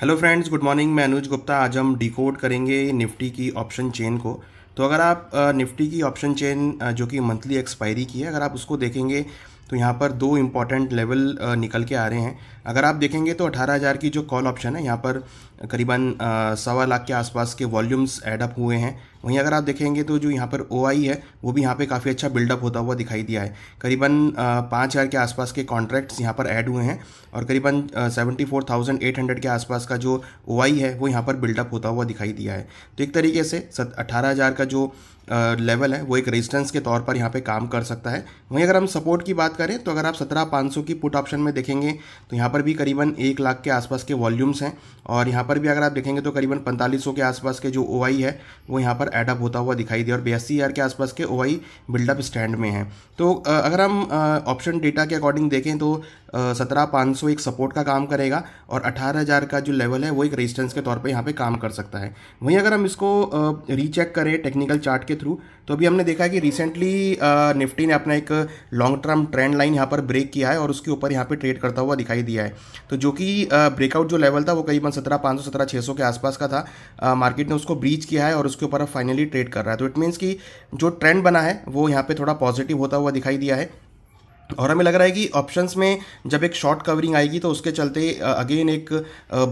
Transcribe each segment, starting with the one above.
hello friends good morning मैं अनुज गुप्ता आज हम डिकोड करेंगे निफ्टी की ऑप्शन चेन को तो अगर आप निफ्टी की ऑप्शन चेन जो कि मंथली एक्सपायरी की है अगर आप उसको देखेंगे तो यहाँ पर दो इम्पॉर्टेंट लेवल निकल के आ रहे हैं अगर आप देखेंगे तो 18000 की जो कॉल ऑप्शन है यहाँ पर करीबन सवा लाख के आसपास के वॉल्यूम्स एडअप हुए हैं वहीं अगर आप देखेंगे तो जो यहाँ पर ओ है वो भी यहाँ पर काफ़ी अच्छा बिल्डअप होता हुआ दिखाई दिया है करीबन पाँच हज़ार के आसपास के कॉन्ट्रैक्ट्स यहाँ पर ऐड हुए हैं और करीबन seventy four thousand eight hundred के आसपास का जो ओ है वो यहाँ पर बिल्डअप होता हुआ दिखाई दिया है तो एक तरीके से अठारह हज़ार का जो लेवल है वो एक रेजिस्टेंस के तौर पर यहाँ पे काम कर सकता है वहीं अगर हम सपोर्ट की बात करें तो अगर आप सत्रह पाँच सौ की पुट ऑप्शन में देखेंगे तो यहाँ पर भी करीबन एक लाख के आसपास के वॉल्यूम्स हैं और यहाँ पर भी अगर आप देखेंगे तो करीबन पैंतालीस सौ के आसपास के जो ओ है वो यहाँ पर एडअप होता हुआ दिखाई दिया और बयासी हज़ार e के आसपास के ओ बिल्डअप स्टैंड में है तो अगर हम ऑप्शन डेटा के अकॉर्डिंग देखें तो सत्रह पाँच सौ एक सपोर्ट का काम करेगा और अठारह हज़ार का जो लेवल है वो एक रेजिस्टेंस के तौर पर यहाँ पर काम कर सकता है वहीं अगर हम इसको रीचेक करें टेक्निकल चार्ट के थ्रू तो अभी हमने देखा कि रिसेंटली निफ्टी ने अपना एक लॉन्ग टर्म ट्रेंड लाइन यहाँ पर ब्रेक किया है और उसके ऊपर यहाँ पर ट्रेड करता हुआ दिखाई दिया है तो जो कि ब्रेकआउट जो लेवल था वो करीबन सत्रह पाँच सौ सत्रह छः सौ के आसपास का था मार्केट ने उसको ब्रीच किया है और उसके ऊपर अब फाइनली ट्रेड कर रहा है तो इट मीन्स कि जो ट्रेंड बना है वो यहाँ पे थोड़ा पॉजिटिव होता हुआ दिखाई दिया है और हमें लग रहा है कि ऑप्शंस में जब एक शॉर्ट कवरिंग आएगी तो उसके चलते अगेन एक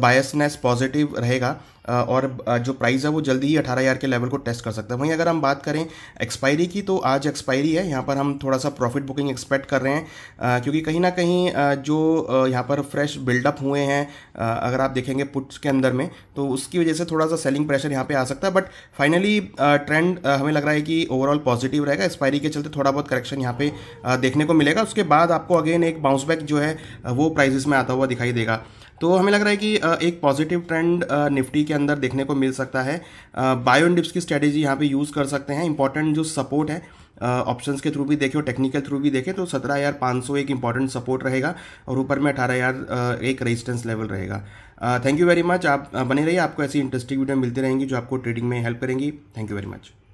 बायसनेस पॉजिटिव रहेगा और जो प्राइस है वो जल्दी ही अठारह हज़ार के लेवल को टेस्ट कर सकता है वहीं अगर हम बात करें एक्सपायरी की तो आज एक्सपायरी है यहाँ पर हम थोड़ा सा प्रॉफिट बुकिंग एक्सपेक्ट कर रहे हैं क्योंकि कहीं ना कहीं जो यहाँ पर फ्रेश बिल्डअप हुए हैं अगर आप देखेंगे पुट्स के अंदर में तो उसकी वजह से थोड़ा सा सेलिंग प्रेशर यहाँ पर आ सकता है बट फाइनली ट्रेंड हमें लग रहा है कि ओवरऑल पॉजिटिव रहेगा एक्सपायरी के चलते थोड़ा बहुत करेक्शन यहाँ पे देखने को मिलेगा उसके बाद आपको अगेन एक बाउंस बैक जो है वो प्राइजेस में आता हुआ दिखाई देगा तो हमें लग रहा है कि एक पॉजिटिव ट्रेंड निफ्टी के अंदर देखने को मिल सकता है बायो एंड डिप्स की स्ट्रेटेजी यहाँ पे यूज़ कर सकते हैं इंपॉर्टेंट जो सपोर्ट है ऑप्शंस के थ्रू भी देखें और टेक्निकल थ्रू भी देखें तो सत्रह हज़ार पाँच सौ एक इंपॉर्टेंट सपोर्ट रहेगा और ऊपर में अठारह हज़ार एक रेजिस्टेंस लेवल रहेगा थैंक यू वेरी मच आप बने रहिए आपको ऐसी इंटरेस्टिंग वीडियो मिलती रहेंगी जो आपको ट्रेडिंग में हेल्प करेंगी थैंक यू वेरी मच